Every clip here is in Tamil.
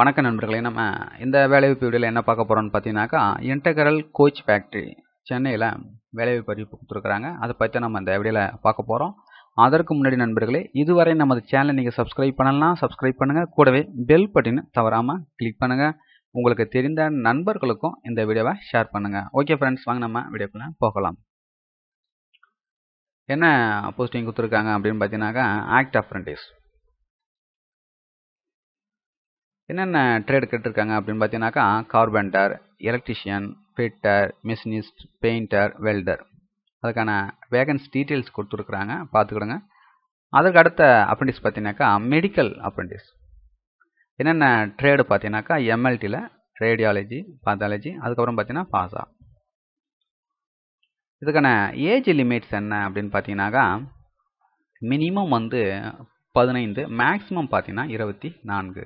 வணக்க நண்பர்களே நம்ம இந்த வேலைவாய்ப்பு வீடியோவில் என்ன பார்க்க போகிறோம்னு பார்த்தீங்கன்னாக்கா இன்டகரல் கோச் ஃபேக்ட்ரி சென்னையில் வேலைவாய்ப்பு அறிவிப்பு கொடுத்துருக்குறாங்க அதை பற்றி நம்ம இந்த வீடியோவில் பார்க்க போகிறோம் அதற்கு முன்னாடி நண்பர்களே இதுவரை நமது சேனலை நீங்கள் சப்ஸ்கிரைப் பண்ணலாம் சப்ஸ்கிரைப் பண்ணுங்கள் கூடவே பெல் பட்டினு தவறாமல் கிளிக் பண்ணுங்கள் உங்களுக்கு தெரிந்த நண்பர்களுக்கும் இந்த வீடியோவை ஷேர் பண்ணுங்கள் ஓகே ஃப்ரெண்ட்ஸ் வாங்க நம்ம வீடியோக்குள்ளே போகலாம் என்ன போஸ்டிங் கொடுத்துருக்காங்க அப்படின்னு பார்த்தீங்கன்னாக்கா ஆக்ட் ஃப்ரெண்டிஸ் என்னென்ன ட்ரேடு கேட்டிருக்காங்க அப்படின்னு பார்த்தீங்கன்னாக்கா carpenter electrician fitter machinist painter welder அதுக்கான வேகன்ஸ் டீட்டெயில்ஸ் கொடுத்துருக்குறாங்க பார்த்துக்கிடுங்க அதற்கு அடுத்த அப்ரெண்டிஸ் பார்த்தீங்கன்னாக்கா மெடிக்கல் அப்ரெண்டிஸ் என்னென்ன ட்ரேடு பார்த்தீங்கன்னாக்கா எம்எல்டியில் ரேடியாலஜி பாத்தாலஜி அதுக்கப்புறம் பார்த்தீங்கன்னா பாசா இதுக்கான ஏஜ் லிமிட்ஸ் என்ன அப்படின்னு பார்த்தீங்கன்னாக்கா மினிமம் வந்து பதினைந்து மேக்ஸிமம் பார்த்தீங்கன்னா இருபத்தி நான்கு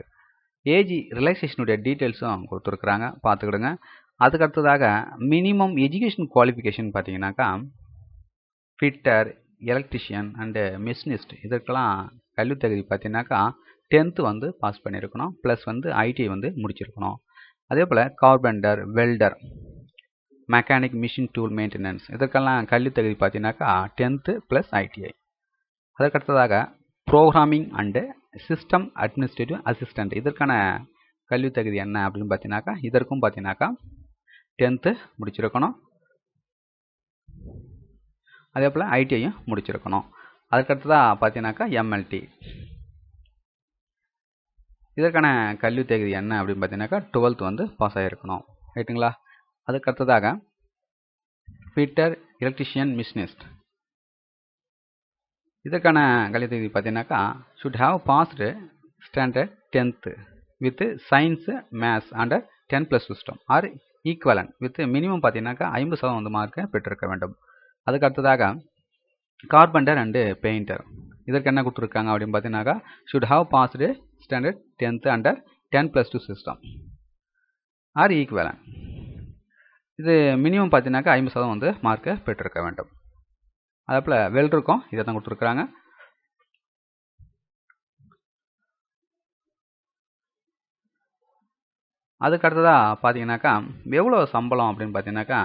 ஏஜி ரிலாக்ஸேஷனுடைய டீட்டெயில்ஸும் கொடுத்துருக்குறாங்க பார்த்துக்கிடுங்க அதுக்கடுத்ததாக மினிமம் எஜுகேஷன் குவாலிஃபிகேஷன் பார்த்தீங்கன்னாக்கா ஃபிட்டர் எலக்ட்ரிஷியன் அண்டு மிஷினிஸ்ட் இதற்கெல்லாம் கல்வி தகுதி பார்த்தீங்கன்னாக்கா டென்த்து வந்து பாஸ் பண்ணியிருக்கணும் ப்ளஸ் வந்து ஐடிஐ வந்து முடிச்சிருக்கணும் அதே போல் carpenter welder mechanic machine tool maintenance இதற்கெல்லாம் கல்வி தகுதி பார்த்தீங்கன்னாக்கா டென்த்து ப்ளஸ் ஐடிஐ அதற்கடுத்ததாக programming and system administrative assistant இதற்கான கல்வி தகுதி என்ன அப்படின்னு பார்த்தீங்கன்னாக்கா இதற்கும் பார்த்தீங்கன்னாக்கா டென்த்து முடிச்சிருக்கணும் அதே போல் ஐடிஐயும் முடிச்சிருக்கணும் அதுக்கடுத்ததாக பார்த்தீங்கன்னாக்கா எம்எல்டி இதற்கான கல்வி தகுதி என்ன அப்படின்னு பார்த்தீங்கன்னாக்கா டுவெல்த் வந்து பாஸ் ஆகிருக்கணும் ரைட்டுங்களா அதுக்கடுத்ததாக பீட்டர் எலக்ட்ரிஷியன் மிஷினிஸ்ட் இதற்கான கல்வி தகுதி பார்த்தீங்கன்னாக்கா should have passed standard tenth with science maths under ten plus system or equivalent with minimum பார்த்தீங்கன்னாக்கா ஐம்பது சதவீதம் வந்து மார்க்கை பெற்றிருக்க வேண்டும் அதுக்கு அடுத்ததாக கார்பண்டர் அண்டு பெயிண்டர் இதற்கு என்ன கொடுத்துருக்காங்க அப்படின்னு பார்த்தீங்கன்னாக்கா should have passed standard tenth under ten plus two system or equivalent இது மினிமம் பார்த்தீங்கன்னாக்கா ஐம்பது சதவீதம் வந்து மார்க்கை பெற்றிருக்க வேண்டும் அதேபோல் வெல் இருக்கும் இதை தான் கொடுத்துருக்குறாங்க அதுக்கு அடுத்ததாக பார்த்தீங்கன்னாக்கா எவ்வளோ சம்பளம் அப்படின்னு பார்த்தீங்கன்னாக்கா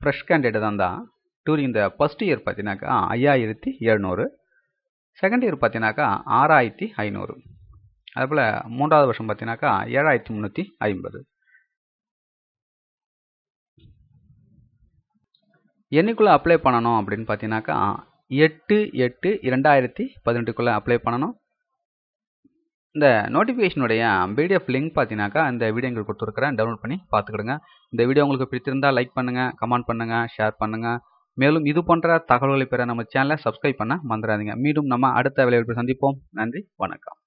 ஃப்ரெஷ் கேண்டிடேட் தான் தான் டூரிங் த ஃபஸ்ட் இயர் பார்த்தீங்கன்னாக்கா ஐயாயிரத்தி எழுநூறு செகண்ட் இயர் பார்த்தீங்கன்னாக்கா ஆறாயிரத்தி ஐநூறு போல் மூன்றாவது வருஷம் பார்த்தீங்கன்னாக்கா ஏழாயிரத்தி முந்நூற்றி ஐம்பது என்னைக்குள்ளே அப்ளை பண்ணணும் அப்படின்னு பார்த்தீங்கன்னாக்கா எட்டு எட்டு இரண்டாயிரத்தி பதினெட்டுக்குள்ளே அப்ளை பண்ணணும் இந்த நோட்டிஃபிகேஷனுடைய பிடிஎஃப் லிங்க் பார்த்தீங்கன்னாக்கா இந்த வீடியோ எங்களுக்கு கொடுத்துருக்குறேன் டவுன்லோட் பண்ணி பார்த்துக்கிடுங்க இந்த வீடியோ உங்களுக்கு பிடிச்சிருந்தால் லைக் பண்ணுங்கள் கமெண்ட் பண்ணுங்கள் ஷேர் பண்ணுங்கள் மேலும் இது போன்ற தகவல்களை பெற நம்ம சேனலை சப்ஸ்கிரைப் பண்ண மறந்துடாதீங்க மீண்டும் நம்ம அடுத்த விளையாட்டு சந்திப்போம் நன்றி வணக்கம்